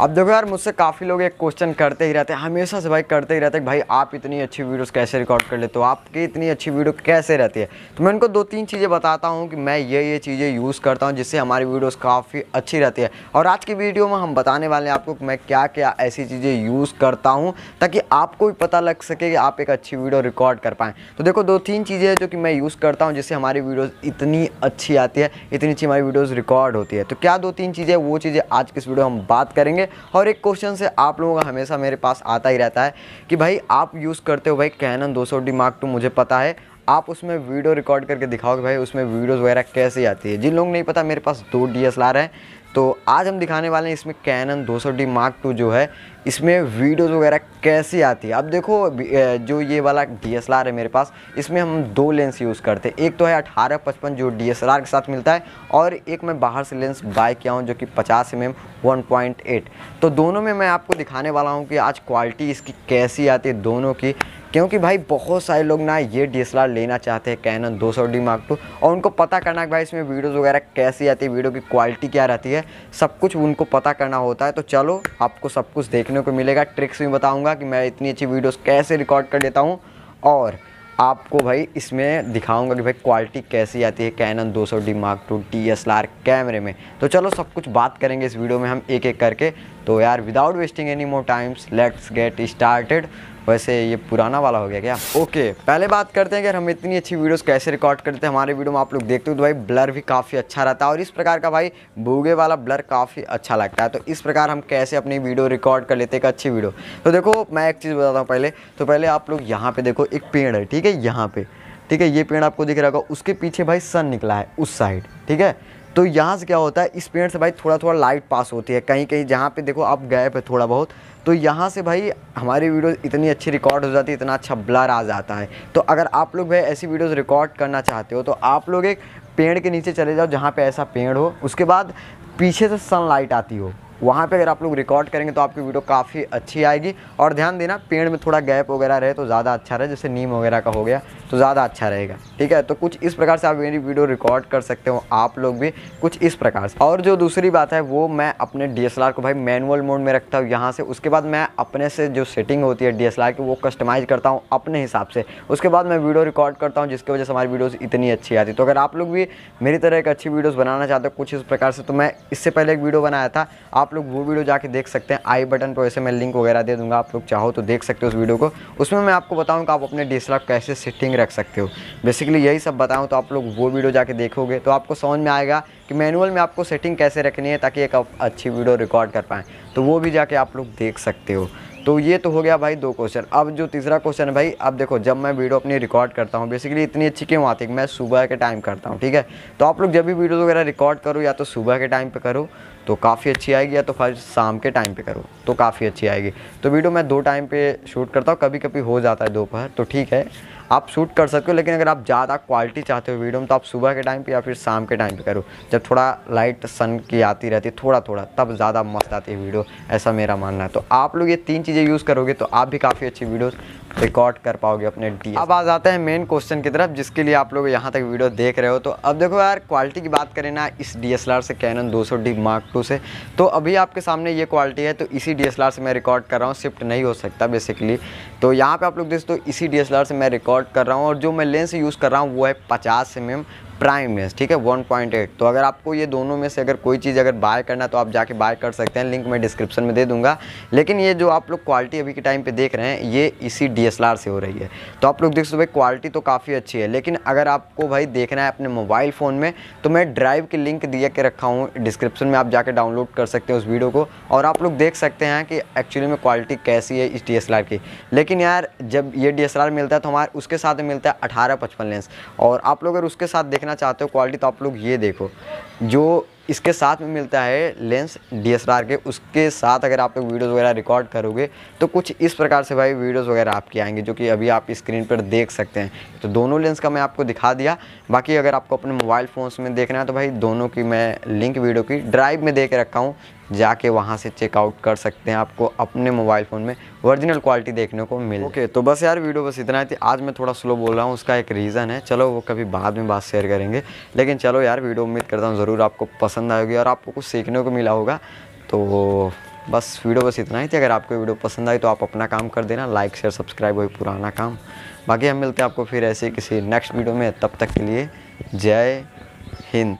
अब देखो यार मुझसे काफ़ी लोग एक क्वेश्चन करते ही रहते हैं हमेशा से भाई करते ही रहते हैं भाई आप इतनी अच्छी वीडियोस कैसे रिकॉर्ड कर लेते हो आपकी इतनी अच्छी वीडियो कैसे रहती है तो मैं उनको दो तीन चीज़ें बताता हूँ कि मैं ये ये चीज़ें यूज़ करता हूँ जिससे हमारी वीडियोस काफ़ी अच्छी रहती है और आज की वीडियो में हम बताने वाले हैं आपको मैं क्या क्या ऐसी चीज़ें यूज़ करता हूँ ताकि आपको भी पता लग सके कि आप एक अच्छी वीडियो रिकॉर्ड कर पाएँ तो देखो दो तीन चीज़ें जो कि मैं यूज़ करता हूँ जिससे हमारी वीडियोज़ इतनी अच्छी आती है इतनी अच्छी हमारी वीडियोज़ रिकॉर्ड होती है तो क्या दो तीन चीज़ें वो चीज़ें आज की इस वीडियो हम बात करेंगे और एक क्वेश्चन से आप लोगों का हमेशा मेरे पास आता ही रहता है कि भाई आप यूज़ करते हो भाई कैनन 200 डी मार्क टू मुझे पता है आप उसमें वीडियो रिकॉर्ड करके दिखाओगे भाई उसमें वीडियोज़ वगैरह कैसे आती है जिन लोग नहीं पता मेरे पास दो डी है तो आज हम दिखाने वाले हैं इसमें cannon 200D D mark to जो है इसमें वीडियोज़ वगैरह कैसी आती है अब देखो जो ये वाला डी है मेरे पास इसमें हम दो लेंस यूज़ करते हैं एक तो है अठारह पचपन जो डी के साथ मिलता है और एक मैं बाहर से लेंस बाय किया हूँ जो कि पचास एम एम तो दोनों में मैं आपको दिखाने वाला हूँ कि आज क्वालिटी इसकी कैसी आती है दोनों की क्योंकि भाई बहुत सारे लोग ना ये डी लेना चाहते हैं कैनन 200 सौ डी मार्क टू और उनको पता करना कि भाई इसमें वीडियोस वगैरह कैसी आती है वीडियो की क्वालिटी क्या रहती है सब कुछ उनको पता करना होता है तो चलो आपको सब कुछ देखने को मिलेगा ट्रिक्स भी बताऊँगा कि मैं इतनी अच्छी वीडियोज़ कैसे रिकॉर्ड कर लेता हूँ और आपको भाई इसमें दिखाऊँगा कि भाई क्वालिटी कैसी आती है कैनन दो सौ D mark two D S R कैमरे में तो चलो सब कुछ बात करेंगे इस वीडियो में हम एक एक करके तो यार without wasting any more times let's get started वैसे ये पुराना वाला हो गया क्या ओके पहले बात करते हैं कि हम इतनी अच्छी वीडियोस कैसे रिकॉर्ड करते हैं हमारे वीडियो में आप लोग देखते हो तो भाई ब्लर भी काफ़ी अच्छा रहता है और इस प्रकार का भाई भूगे वाला ब्लर काफ़ी अच्छा लगता है तो इस प्रकार हम कैसे अपनी वीडियो रिकॉर्ड कर लेते हैं अच्छी वीडियो तो देखो मैं एक चीज़ बताता हूँ पहले तो पहले आप लोग यहाँ पर देखो एक पेड़ है ठीक है यहाँ पर ठीक है ये पेड़ आपको दिख रहा होगा उसके पीछे भाई सन निकला है उस साइड ठीक है तो यहाँ से क्या होता है इस पेड़ से भाई थोड़ा थोड़ा लाइट पास होती है कहीं कहीं जहाँ पे देखो आप गए पे थोड़ा बहुत तो यहाँ से भाई हमारी वीडियो इतनी अच्छी रिकॉर्ड हो जाती है इतना अच्छा ब्लर आ जाता है तो अगर आप लोग भाई ऐसी वीडियोस रिकॉर्ड करना चाहते हो तो आप लोग एक पेड़ के नीचे चले जाओ जहाँ पर ऐसा पेड़ हो उसके बाद पीछे से सनलाइट आती हो वहाँ पे अगर आप लोग रिकॉर्ड करेंगे तो आपकी वीडियो काफ़ी अच्छी आएगी और ध्यान देना पेड़ में थोड़ा गैप वगैरह रहे तो ज़्यादा अच्छा रहे जैसे नीम वगैरह का हो गया तो ज़्यादा अच्छा रहेगा ठीक है तो कुछ इस प्रकार से आप मेरी वीडियो रिकॉर्ड कर सकते हो आप लोग भी कुछ इस प्रकार से और जो दूसरी बात है वो मैं अपने डी को भाई मैनुअल मोड में रखता हूँ यहाँ से उसके बाद मैं अपने से जो सेटिंग होती है डी की वो कस्टमाइज़ करता हूँ अपने हिसाब से उसके बाद मैं वीडियो रिकॉर्ड करता हूँ जिसकी वजह से हमारी वीडियोज़ इतनी अच्छी आती तो अगर आप लोग भी मेरी तरह एक अच्छी वीडियोज़ बनाना चाहते हो कुछ इस प्रकार से तो मैं इससे पहले एक वीडियो बनाया था आप आप लोग वो वीडियो जाके देख सकते हैं आई बटन पर वैसे मैं लिंक वगैरह दे दूंगा आप लोग चाहो तो देख सकते हो उस वीडियो को उसमें मैं आपको बताऊँ कि आप अपने डी कैसे सेटिंग रख सकते हो बेसिकली यही सब बताऊँ तो आप लोग वो वीडियो जाके देखोगे तो आपको समझ में आएगा कि मैनुअल में आपको सेटिंग कैसे रखनी है ताकि एक अच्छी वीडियो रिकॉर्ड कर पाएँ तो वो भी जाके आप लोग देख सकते हो तो ये तो हो गया भाई दो क्वेश्चन अब जो तीसरा क्वेश्चन है भाई अब देखो जब मैं वीडियो अपनी रिकॉर्ड करता हूँ बेसिकली इतनी अच्छी क्यों आती है मैं सुबह के टाइम करता हूँ ठीक है तो आप लोग जब भी वीडियो वगैरह रिकॉर्ड करो या तो सुबह के टाइम पर करो तो काफ़ी अच्छी आएगी या तो फिर शाम के टाइम पे करो तो काफ़ी अच्छी आएगी तो वीडियो मैं दो टाइम पे शूट करता हूँ कभी कभी हो जाता है दोपहर तो ठीक है आप शूट कर सकते हो लेकिन अगर आप ज़्यादा क्वालिटी चाहते हो वीडियो में तो आप सुबह के टाइम पे या फिर शाम के टाइम पे करो जब थोड़ा लाइट सन की आती रहती है थोड़ा थोड़ा तब ज़्यादा मस्त आती है वीडियो ऐसा मेरा मानना है तो आप लोग ये तीन चीज़ें यूज़ करोगे तो आप भी काफ़ी अच्छी वीडियोस रिकॉर्ड कर पाओगे अपने डी अब आ जाते हैं मेन क्वेश्चन की तरफ जिसके लिए आप लोग यहाँ तक वीडियो देख रहे हो तो अब देखो यार क्वालिटी की बात करें ना इस डी से कैनन 200 सौ डी मार्क टू से तो अभी आपके सामने ये क्वालिटी है तो इसी डी से मैं रिकॉर्ड कर रहा हूँ शिफ्ट नहीं हो सकता बेसिकली तो यहाँ पर आप लोग हो इसी डी से मैं रिकॉर्ड कर रहा हूँ और जो मैं लेंस यूज़ कर रहा हूँ वो है पचास एम प्राइमनेस ठीक है 1.8 तो अगर आपको ये दोनों में से अगर कोई चीज़ अगर बाय करना तो आप जाके बाय कर सकते हैं लिंक मैं डिस्क्रिप्शन में दे दूंगा लेकिन ये जो आप लोग क्वालिटी अभी के टाइम पे देख रहे हैं ये इसी डी से हो रही है तो आप लोग देख सकते भाई क्वालिटी तो काफ़ी अच्छी है लेकिन अगर आपको भाई देखना है अपने मोबाइल फ़ोन में तो मैं ड्राइव की लिंक दिया के रखा हूँ डिस्क्रिप्शन में आप जाके डाउनलोड कर सकते हैं उस वीडियो को और आप लोग देख सकते हैं कि एक्चुअली में क्वालिटी कैसी है इस डी की लेकिन यार जब ये डी मिलता है तो हमारे उसके साथ मिलता है अठारह पचपन लेंस और आप लोग अगर उसके साथ देखना देखना चाहते हो क्वालिटी तो आप लोग ये देखो जो इसके साथ में मिलता है लेंस डी के उसके साथ अगर आप लोग वीडियोज़ वगैरह रिकॉर्ड करोगे तो कुछ इस प्रकार से भाई वीडियोज़ वगैरह आपके आएंगे जो कि अभी आप स्क्रीन पर देख सकते हैं तो दोनों लेंस का मैं आपको दिखा दिया बाकी अगर आपको अपने मोबाइल फ़ोन्स में देखना है तो भाई दोनों की मैं लिंक वीडियो की ड्राइव में दे के रखा हूँ जाके वहाँ से चेकआउट कर सकते हैं आपको अपने मोबाइल फ़ोन में ओरिजिनल क्वालिटी देखने को मिले ओके okay, तो बस यार वीडियो बस इतना ही आज मैं थोड़ा स्लो बोल रहा हूँ उसका एक रीज़न है चलो वो कभी बाद में बात शेयर करेंगे लेकिन चलो यार वीडियो उम्मीद करता हूँ ज़रूर आपको पसंद आएगी और आपको कुछ सीखने को मिला होगा तो बस वीडियो बस इतना ही थी अगर आपको वीडियो पसंद आई तो आप अपना काम कर देना लाइक शेयर सब्सक्राइब वही पुराना काम बाकी हम मिलते हैं आपको फिर ऐसे किसी नेक्स्ट वीडियो में तब तक के लिए जय हिंद